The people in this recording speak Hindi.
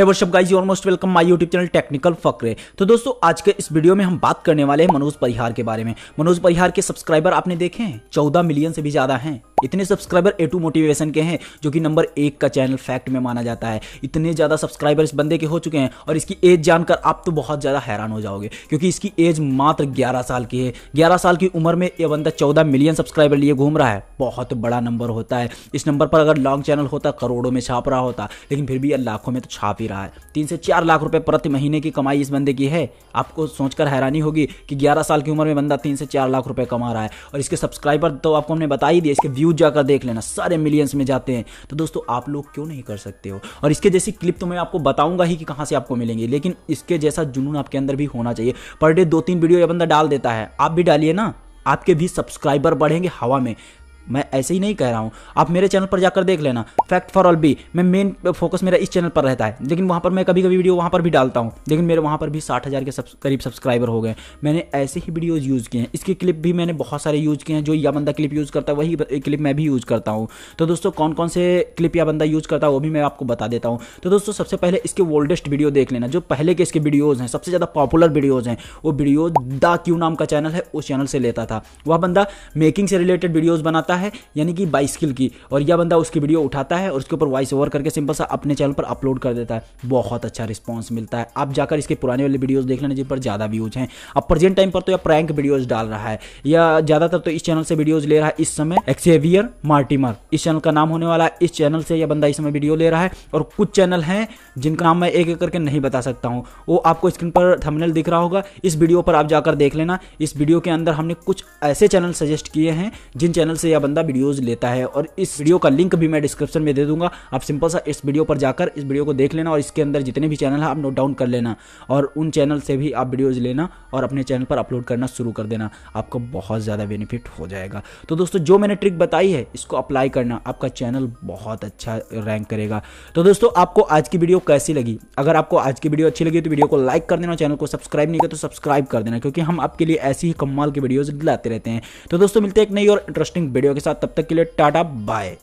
है guys almost welcome my YouTube channel technical फकरे तो दोस्तों आज के इस वीडियो में हम बात करने वाले हैं मनोज परिहार के बारे में मनोज परिहार के सब्सक्राइबर आपने देखे हैं चौदह मिलियन से भी ज्यादा हैं इतने सब्सक्राइबर ए टू मोटिवेशन के हैं जो कि नंबर एक का चैनल फैक्ट में माना जाता है इतने ज़्यादा सब्सक्राइबर इस बंदे के हो चुके हैं और इसकी एज जानकर आप तो बहुत ज़्यादा हैरान हो जाओगे क्योंकि इसकी एज मात्र ग्यारह साल की है ग्यारह साल की उम्र में यह बंदा चौदह मिलियन सब्सक्राइबर लिए घूम रहा है बहुत बड़ा नंबर होता है इस नंबर पर अगर लॉन्ग चैनल होता करोड़ों में छाप रहा होता लेकिन फिर भी यह लाखों में तो छाप ही रहा है तीन से चार लाख रुपये प्रति महीने की कमाई इस बंदे की है आपको सोचकर हैरानी होगी कि ग्यारह साल की उम्र में बंदा तीन से चार लाख रुपये कमा रहा है और इसके सब्सक्राइबर तो आपको हमने बता ही दिया इसके व्यू व्यूज जाकर देख लेना सारे मिलियंस में जाते हैं तो दोस्तों आप लोग क्यों नहीं कर सकते हो और इसके जैसी क्लिप तो मैं आपको बताऊंगा ही कि कहां से आपको मिलेंगे लेकिन इसके जैसा जुनून आपके अंदर भी होना चाहिए पर डे दो तीन वीडियो ये बंदा डाल देता है आप भी डालिए ना आपके भी सब्सक्राइबर बढ़ेंगे हवा में मैं ऐसे ही नहीं कह रहा हूँ आप मेरे चैनल पर जाकर देख लेना फैक्ट फॉर ऑल बी मैं मेन फोकस मेरा इस चैनल पर रहता है लेकिन वहाँ पर मैं कभी कभी वीडियो वहाँ पर भी डालता हूँ लेकिन मेरे वहाँ पर भी साठ हज़ार के सब्स, करीब सब्सक्राइबर हो गए मैंने ऐसे ही वीडियोज़ यूज़ किए हैं इसके क्लिप भी मैंने बहुत सारे यूज़ किए हैं जो या बंदा क्लिप यूज़ करता है वही क्लिप मैं भी यूज़ करता हूँ तो दोस्तों कौन कौन से क्लिप या बंदा यूज़ करता है वो भी मैं आपको बता देता हूँ तो दोस्तों सबसे पहले इसके ओल्डेस्ट वीडियो देख लेना जो पहले के इसके वीडियोज़ हैं सबसे ज़्यादा पॉपुलर वीडियोज़ हैं वो वीडियो दा क्यू नाम का चैनल है उस चैनल से लेता था वह बंदा मेकिंग से रिलेटेड वीडियोज़ बनाता है है यानी कि बाई स्किल की और यह बंदा उसकी वीडियो उठाता है और उसके ऊपर वॉइस ओवर करके सिंपल सा अपने चैनल पर अपलोड कर देता है बहुत अच्छा रिस्पॉन्स मिलता है आप जाकर इसके पुराने वाले वीडियोज़ देख लेना जिन पर ज़्यादा व्यूज़ हैं अब प्रेजेंट टाइम पर तो यह प्रैंक वीडियोज़ डाल रहा है या ज़्यादातर तो इस चैनल से वीडियोज़ ले रहा है इस समय एक्सेवियर मार्टिमर इस चैनल का नाम होने वाला है इस चैनल से यह बंदा इस समय वीडियो ले रहा है और कुछ चैनल हैं जिनका नाम मैं एक एक करके नहीं बता सकता हूं वो आपको स्क्रीन पर थंबनेल दिख रहा होगा इस वीडियो पर आप जाकर देख लेना इस वीडियो के अंदर हमने कुछ ऐसे चैनल सजेस्ट किए हैं जिन चैनल से यह बंदा वीडियोज लेता है और इस वीडियो का लिंक भी मैं डिस्क्रिप्शन में दे दूंगा आप सिंपल सा इस वीडियो पर जाकर इस वीडियो को देख लेना और इसके अंदर जितने भी चैनल है आप नोट डाउन कर लेना और उन चैनल से भी आप वीडियोज लेना और अपने चैनल पर अपलोड करना शुरू कर देना आपको बहुत ज़्यादा बेनिफिट हो जाएगा तो दोस्तों जो मैंने ट्रिक बताई है इसको अप्लाई करना आपका चैनल बहुत अच्छा रैंक करेगा तो दोस्तों आपको आज की वीडियो कैसी लगी अगर आपको आज की वीडियो अच्छी लगी तो वीडियो को लाइक कर देना चैनल को सब्सक्राइब नहीं किया तो सब्सक्राइब कर देना क्योंकि हम आपके लिए ऐसी ही कमाल की वीडियोज लाते रहते हैं तो दोस्तों मिलते हैं एक नई और इंटरेस्टिंग वीडियो वीडियो के साथ तब तक के लिए टाटा बाय